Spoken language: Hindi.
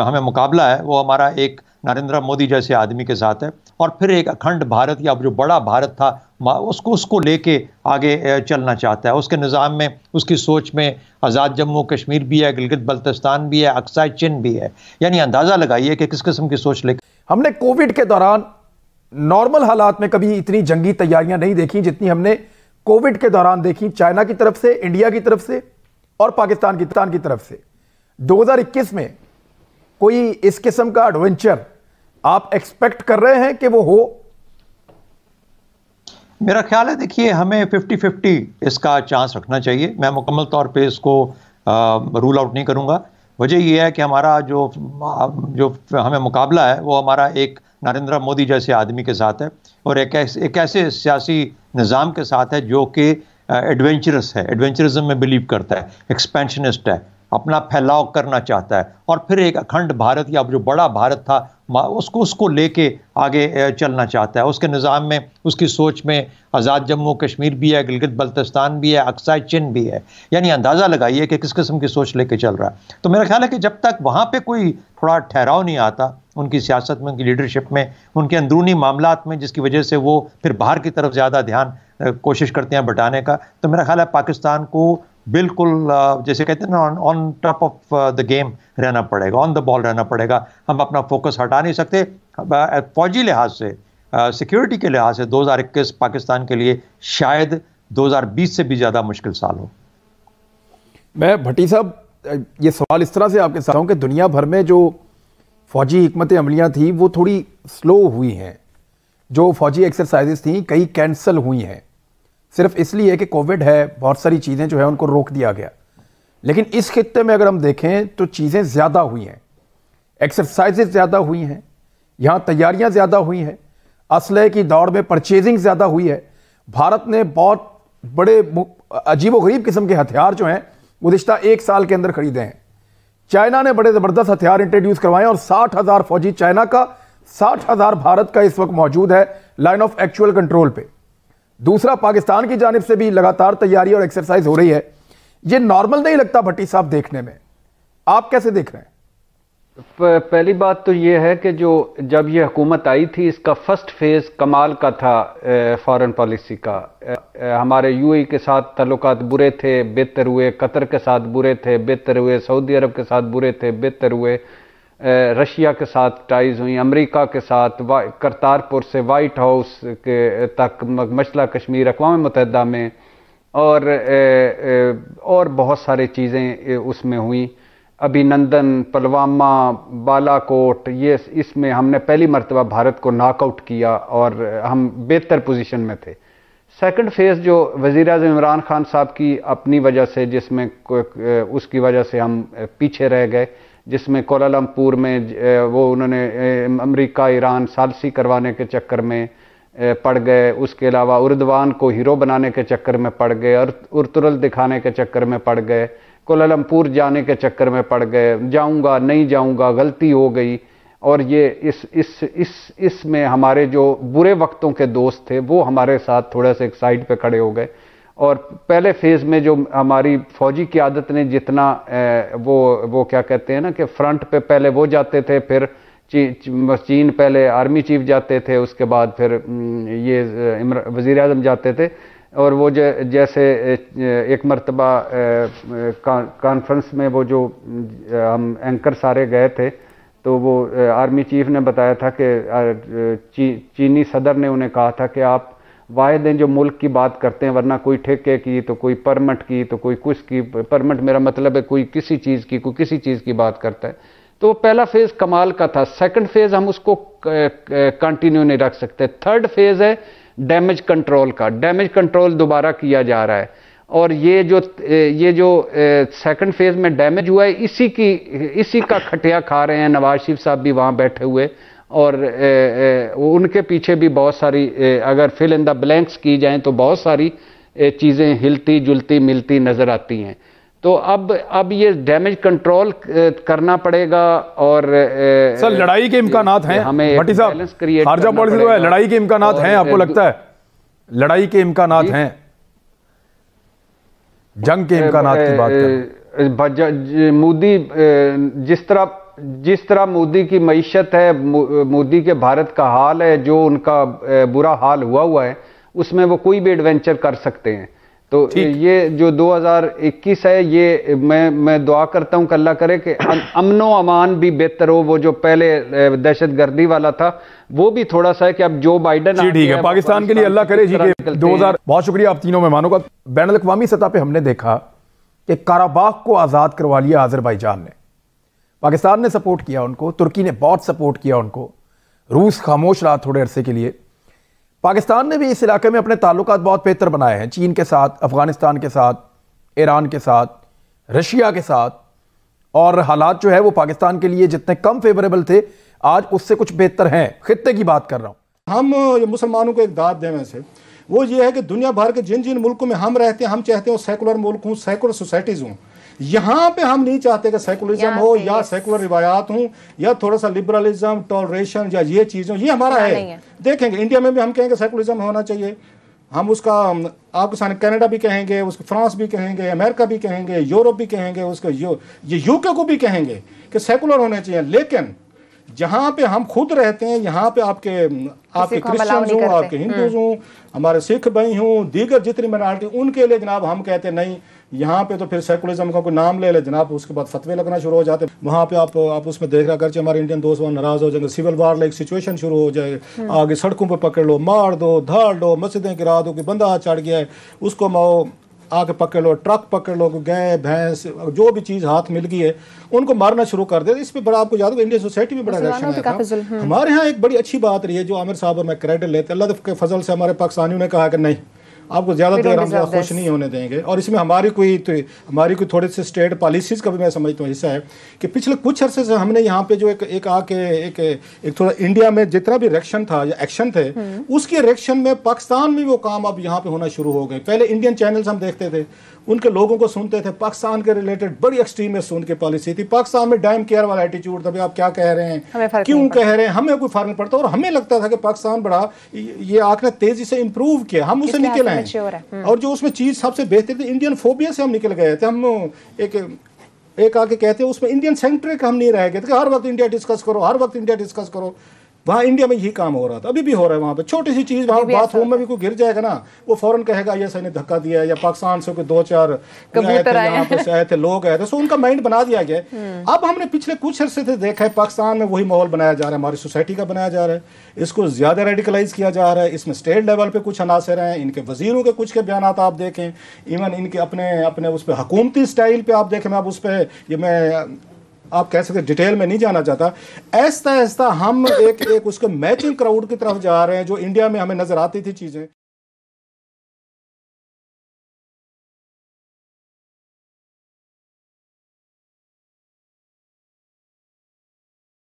हमें मुकाबला है वो हमारा एक नरेंद्र मोदी जैसे आदमी के साथ है और फिर एक अखंड भारत या जो बड़ा भारत था उसको उसको लेके आगे चलना चाहता है उसके निज़ाम में उसकी सोच में आज़ाद जम्मू कश्मीर भी है गिलगित बल्तिस्तान भी है अक्साई चिन भी है यानी अंदाज़ा लगाइए कि किस किस्म की सोच लेकर हमने कोविड के दौरान नॉर्मल हालात में कभी इतनी जंगी तैयारियां नहीं देखी जितनी हमने कोविड के दौरान देखी चाइना की तरफ से इंडिया की तरफ से और पाकिस्तान की की तरफ से 2021 में कोई इस किस्म का एडवेंचर आप एक्सपेक्ट कर रहे हैं कि वो हो मेरा ख्याल है देखिए हमें 50-50 इसका चांस रखना चाहिए मैं मुकम्मल तौर पे इसको आ, रूल आउट नहीं करूंगा वजह यह है कि हमारा जो जो हमें मुकाबला है वो हमारा एक नरेंद्र मोदी जैसे आदमी के साथ है और एक ऐसे एक ऐसे सियासी निज़ाम के साथ है जो कि एडवेंचरस है एडवेंचरिज्म में बिलीव करता है एक्सपेंशनिस्ट है अपना फैलाव करना चाहता है और फिर एक अखंड भारत या जो बड़ा भारत था उसको उसको लेके आगे चलना चाहता है उसके निज़ाम में उसकी सोच में आज़ाद जम्मू कश्मीर भी है गिलगित बल्तिस्तान भी है अक्सा चिन भी है यानी अंदाज़ा लगाइए कि किस किस्म की सोच लेके चल रहा है तो मेरा ख्याल है कि जब तक वहाँ पर कोई थोड़ा ठहराव नहीं आता उनकी सियासत में उनकी लीडरशिप में उनके अंदरूनी मामला में जिसकी वजह से वो फिर बाहर की तरफ ज़्यादा ध्यान कोशिश करते हैं बटाने का तो मेरा ख्याल है पाकिस्तान को बिल्कुल जैसे कहते हैं ना on top of the game रहना पड़ेगा ऑन द बॉल रहना पड़ेगा हम अपना फोकस हटा नहीं सकते फौजी लिहाज से सिक्योरिटी के लिहाज से 2021 पाकिस्तान के लिए शायद 2020 से भी ज़्यादा मुश्किल साल हो मैं भट्टी साहब ये सवाल इस तरह से आपके साथ हूँ कि दुनिया भर में जो फौजी हमत अमलियाँ थी वो थोड़ी स्लो हुई हैं जो फौजी एक्सरसाइजेस थी कई कैंसिल हुई हैं सिर्फ इसलिए कि कोविड है बहुत सारी चीज़ें जो है उनको रोक दिया गया लेकिन इस खत्े में अगर हम देखें तो चीज़ें ज़्यादा हुई हैं एक्सरसाइजेज ज़्यादा हुई हैं यहाँ तैयारियाँ ज़्यादा हुई हैं असलह की दौड़ में परचेजिंग ज़्यादा हुई है भारत ने बहुत बड़े अजीब गरीब किस्म के हथियार जो हैं गुज्तर एक साल के अंदर खरीदे हैं चाइना ने बड़े ज़बरदस्त हथियार इंट्रोड्यूस करवाए और साठ हज़ार फौजी चाइना का साठ हज़ार भारत का इस वक्त मौजूद है लाइन ऑफ एक्चुअल कंट्रोल पे दूसरा पाकिस्तान की जानब से भी लगातार तैयारी और एक्सरसाइज हो रही है ये नॉर्मल नहीं लगता भट्टी साहब देखने में आप कैसे देख रहे हैं पहली बात तो ये है कि जो जब ये हुकूमत आई थी इसका फर्स्ट फेज कमाल का था फॉरेन पॉलिसी का हमारे यूएई e के साथ तल्लुक बुरे थे बेहतर हुए कतर के साथ बुरे थे बेहतर हुए सऊदी अरब के साथ बुरे थे बेहतर हुए रशिया के साथ टाइज हुई अमेरिका के साथ करतारपुर से वाइट हाउस के तक मशला कश्मीर अकवा मतहदा में और और बहुत सारे चीज़ें उसमें हुई अभिनंदन पलवामा बालाकोट ये इसमें हमने पहली मरतबा भारत को नॉकआउट किया और हम बेहतर पोजीशन में थे सेकंड फेज़ जो वज़ी अजम इमरान खान साहब की अपनी वजह से जिसमें उसकी वजह से हम पीछे रह गए जिसमें कोलालमपुर में वो उन्होंने अमेरिका ईरान सालसी करवाने के चक्कर में पड़ गए उसके अलावा उर्दवान को हीरो बनाने के चक्कर में पड़ गए और उर्तुरल दिखाने के चक्कर में पड़ गए कोलालमपुर जाने के चक्कर में पड़ गए जाऊंगा नहीं जाऊंगा गलती हो गई और ये इस इस इस इसमें हमारे जो बुरे वक्तों के दोस्त थे वो हमारे साथ थोड़ा सा एक साइड पे खड़े हो गए और पहले फेज़ में जो हमारी फौजी की आदत ने जितना वो वो क्या कहते हैं ना कि फ्रंट पे पहले वो जाते थे फिर चीन पहले आर्मी चीफ जाते थे उसके बाद फिर ये वजीर अजम जाते थे और वो जैसे एक मरतबा कॉन्फ्रेंस में वो जो हम एंकर सारे गए थे तो वो आर्मी चीफ ने बताया था कि ची, चीनी सदर ने उन्हें कहा था कि आप वायदे जो मुल्क की बात करते हैं वरना कोई ठेके की तो कोई परमट की तो कोई कुछ की परमट मेरा मतलब है कोई किसी चीज़ की कोई किसी चीज़ की बात करता है तो पहला फेज कमाल का था सेकंड फेज हम उसको कंटिन्यू नहीं रख सकते थर्ड फेज है डैमेज कंट्रोल का डैमेज कंट्रोल दोबारा किया जा रहा है और ये जो ये जो सेकंड फेज में डैमेज हुआ है इसी की इसी का खटिया खा रहे हैं नवाज शरीफ साहब भी वहां बैठे हुए और ए, ए, उनके पीछे भी बहुत सारी ए, अगर फिल इन द ब्लैंक्स की जाएं तो बहुत सारी चीज़ें हिलती जुलती मिलती नज़र आती हैं तो अब अब ये डैमेज कंट्रोल करना पड़ेगा और सर लड़ाई के इम्कान हैं हमें बैलेंस साहब तो लड़ाई के इम्कान हैं आपको लगता है लड़ाई के इम्कान हैं जंग के इम्कान मोदी जिस तरह जिस तरह मोदी की मीशत है मोदी के भारत का हाल है जो उनका बुरा हाल हुआ हुआ है उसमें वो कोई भी एडवेंचर कर सकते हैं तो ये जो 2021 है ये मैं मैं दुआ करता हूं कल्ला करे कि अमनो अमान भी बेहतर हो वो जो पहले दहशत गर्दी वाला था वो भी थोड़ा सा है कि अब जो बाइडन ठीक है पाकिस्तान के लिए अल्लाह करे जी के 2000 बहुत शुक्रिया आप तीनों मेहमानों का बैन अवी सतह पर हमने देखा कि काराबाग को आज़ाद करवा लिया आजरबाईजान ने पाकिस्तान ने सपोर्ट किया उनको तुर्की ने बहुत सपोर्ट किया उनको रूस खामोश रहा थोड़े अरसे के लिए पाकिस्तान ने भी इस इलाके में अपने ताल्लुक बहुत बेहतर बनाए हैं चीन के साथ अफ़गानिस्तान के साथ ईरान के साथ रशिया के साथ और हालात जो है वो पाकिस्तान के लिए जितने कम फेवरेबल थे आज उससे कुछ बेहतर हैं खत्े की बात कर रहा हूँ हम मुसलमानों को एक दाद दें वैसे वो ये है कि दुनिया भर के जिन जिन मुल्कों में हम रहते हैं हम चाहते हैं सेकुलर मुल्क हूँ सेकुलर सोसाइटीज़ हूँ यहाँ पे हम नहीं चाहते कि सेकुलरिज्म हो या सेकुलर रिवायात हो या थोड़ा सा लिबरलिज्म टॉलरेशन या ये हो ये हमारा हाँ, है देखेंगे इंडिया में भी हम कहेंगे सेकुलरिज्म होना चाहिए हम उसका आपके सामने कनाडा भी कहेंगे उसको फ्रांस भी कहेंगे अमेरिका भी कहेंगे यूरोप भी कहेंगे उसको यू ये यूके को भी कहेंगे कि सेकुलर होने चाहिए लेकिन जहाँ पे हम खुद रहते हैं यहाँ पे आपके आपके क्रिश्चियन हों आपके हिंदूज हम्म। हों हमारे सिख भाई हों दीगर जितनी माइनॉरिटी उनके लिए जनाब हम कहते हैं नहीं यहाँ पे तो फिर सेकुलरिज्म का कोई नाम ले ले जनाब उसके बाद फतवे लगना शुरू हो जाते वहाँ पे आप आप उसमें देख रहा करके हमारे इंडियन दोस्त वहाँ नाराज हो जाएंगे सिविल वार लाइक सिचुएशन शुरू हो जाए हम्म। आगे सड़कों पर पकड़ लो मार दो धाड़ लो मस्जिदें गिरा दो कि बंदा चढ़ गया है उसको माओ आके पकड़ लो ट्रक पकड़ लो गए भैंस जो भी चीज़ हाथ मिल गई है उनको मारना शुरू कर देते इस पर बड़ा आपको याद होगा इंडियन सोसाइटी में बड़ा रिएक्शन है हमारे यहाँ एक बड़ी अच्छी बात रही है जो आमिर साहब मैं क्रेडिट लेते अल्लाह के फजल से हमारे पाकिस्तानियों ने कहा कि नहीं आपको ज़्यादा देर हम खुश नहीं होने देंगे और इसमें हमारी कोई तो, हमारी कोई थोड़े से स्टेट पॉलिसीज़ का भी मैं समझता हूँ हिस्सा है कि पिछले कुछ अरसे से हमने यहाँ पे जो एक एक आके एक एक थोड़ा इंडिया में जितना भी रिएक्शन था या एक्शन थे हम्म। उसके रिएक्शन में पाकिस्तान में वो काम अब यहाँ पे होना शुरू हो गए पहले इंडियन चैनल्स हम देखते थे उनके लोगों को सुनते थे पाकिस्तान के रिलेटेड बड़ी सुन के पॉलिसी थी पाकिस्तान में डैम केयर वाला एटीट्यूड था आप क्या कह रहे हैं क्यों कह रहे हैं हमें कोई फर्क नहीं पड़ता और हमें लगता था कि पाकिस्तान बड़ा ये आखने तेजी से इंप्रूव किया हम उससे निकल आए हम्म। और जो उसमें चीज सबसे बेहतर थी इंडियन फोबिया से हम निकल गए थे हम एक एक आके कहते हैं उसमें इंडियन सेंट्रिक हम नहीं रह गए थे हर वक्त इंडिया डिस्कस करो हर वक्त इंडिया डिस्कस करो वहाँ इंडिया में यही काम हो रहा था अभी भी हो रहा है वहाँ पे छोटी सी चीज़ वहाँ बाथरूम में भी कोई गिर जाएगा ना वो फौरन कहेगा ये सही ने धक्का दिया है या पाकिस्तान से कोई दो चार आए थे यहाँ पे आए थे लोग आए थे सो तो उनका माइंड बना दिया गया हम्म। अब हमने पिछले कुछ अरसे से देखा है पाकिस्तान में वही माहौल बनाया जा रहा है हमारी सोसाइटी का बनाया जा रहा है इसको ज़्यादा रेडिकलाइज किया जा रहा है इसमें स्टेट लेवल पर कुछ अनासर हैं इनके वजीरों के कुछ के बयान आप देखें इवन इनके अपने अपने उस पर हकूमती स्टाइल पर आप देखें मैं अब उस पर ये मैं आप कह सकते डिटेल में नहीं जाना चाहता ऐसा ऐसा हम एक एक उसके मैचिंग क्राउड की तरफ जा रहे हैं जो इंडिया में हमें नजर आती थी चीज़ें